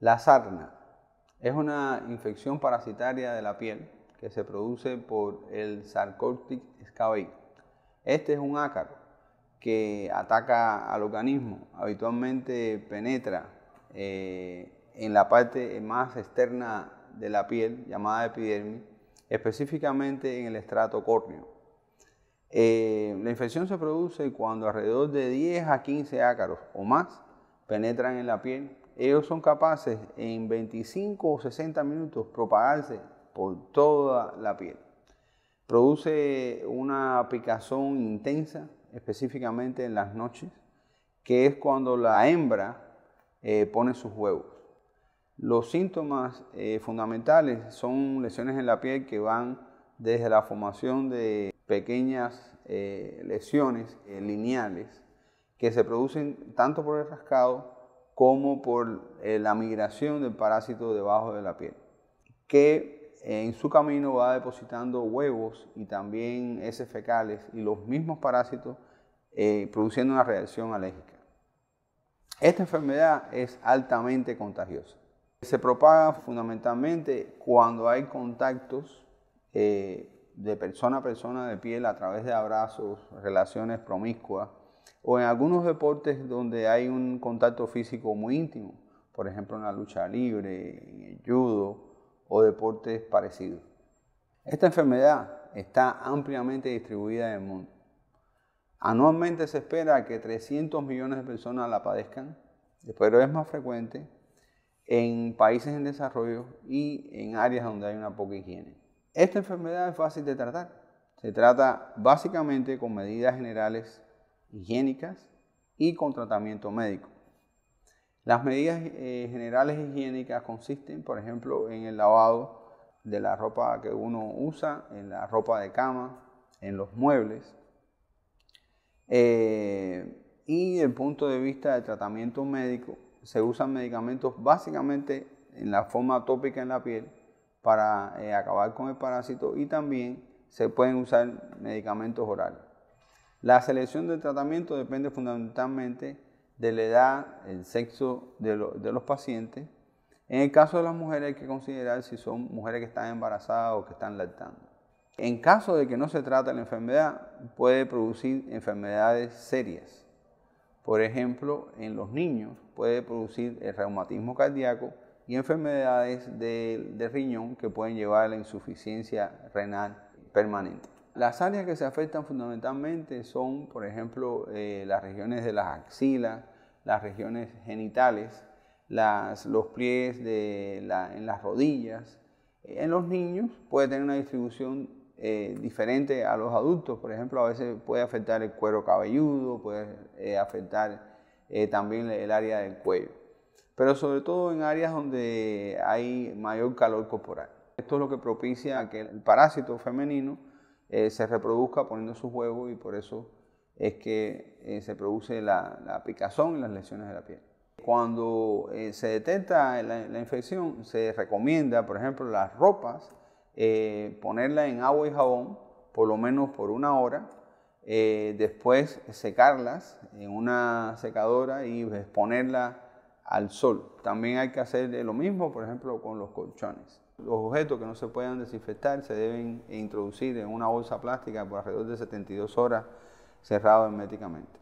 La sarna es una infección parasitaria de la piel que se produce por el Sarcoptic scabei. Este es un ácaro que ataca al organismo, habitualmente penetra eh, en la parte más externa de la piel, llamada epidermis, específicamente en el estrato córneo. Eh, la infección se produce cuando alrededor de 10 a 15 ácaros o más penetran en la piel ellos son capaces en 25 o 60 minutos propagarse por toda la piel. Produce una picazón intensa, específicamente en las noches, que es cuando la hembra eh, pone sus huevos. Los síntomas eh, fundamentales son lesiones en la piel que van desde la formación de pequeñas eh, lesiones lineales que se producen tanto por el rascado como por eh, la migración del parásito debajo de la piel, que en su camino va depositando huevos y también heces fecales y los mismos parásitos eh, produciendo una reacción alérgica. Esta enfermedad es altamente contagiosa. Se propaga fundamentalmente cuando hay contactos eh, de persona a persona de piel a través de abrazos, relaciones promiscuas, o en algunos deportes donde hay un contacto físico muy íntimo, por ejemplo en la lucha libre, en el judo o deportes parecidos. Esta enfermedad está ampliamente distribuida en el mundo. Anualmente se espera que 300 millones de personas la padezcan, pero es más frecuente en países en desarrollo y en áreas donde hay una poca higiene. Esta enfermedad es fácil de tratar. Se trata básicamente con medidas generales higiénicas y con tratamiento médico. Las medidas eh, generales higiénicas consisten, por ejemplo, en el lavado de la ropa que uno usa, en la ropa de cama, en los muebles. Eh, y desde el punto de vista del tratamiento médico, se usan medicamentos básicamente en la forma tópica en la piel para eh, acabar con el parásito y también se pueden usar medicamentos orales. La selección del tratamiento depende fundamentalmente de la edad, el sexo de, los pacientes. En el caso de las mujeres hay que considerar si son mujeres que están embarazadas o que están lactando. En caso de que no se trate la enfermedad, puede producir enfermedades serias. Por ejemplo, en los niños puede producir el reumatismo cardíaco y enfermedades de, de riñón que pueden llevar a la insuficiencia renal permanente. Las áreas que se afectan fundamentalmente son, por ejemplo, eh, las regiones de las axilas, las regiones genitales, los pies en las rodillas. En los niños puede tener una distribución eh, diferente a los adultos. Por ejemplo, a veces puede afectar el cuero cabelludo, puede eh, afectar también el área del cuello. Pero sobre todo en áreas donde hay mayor calor corporal. Esto es lo que propicia que el parásito femenino eh, se reproduzca poniendo su huevos y por eso es que eh, se produce la, picazón y las lesiones de la piel. Cuando eh, se detecta la, infección, se recomienda, por ejemplo, las ropas, ponerla en agua y jabón por lo menos por una hora, después secarlas en una secadora y exponerlas al sol. También hay que hacer lo mismo, por ejemplo, con los colchones. Los objetos que no se puedan desinfectar se deben introducir en una bolsa plástica por alrededor de 72 horas cerrado herméticamente.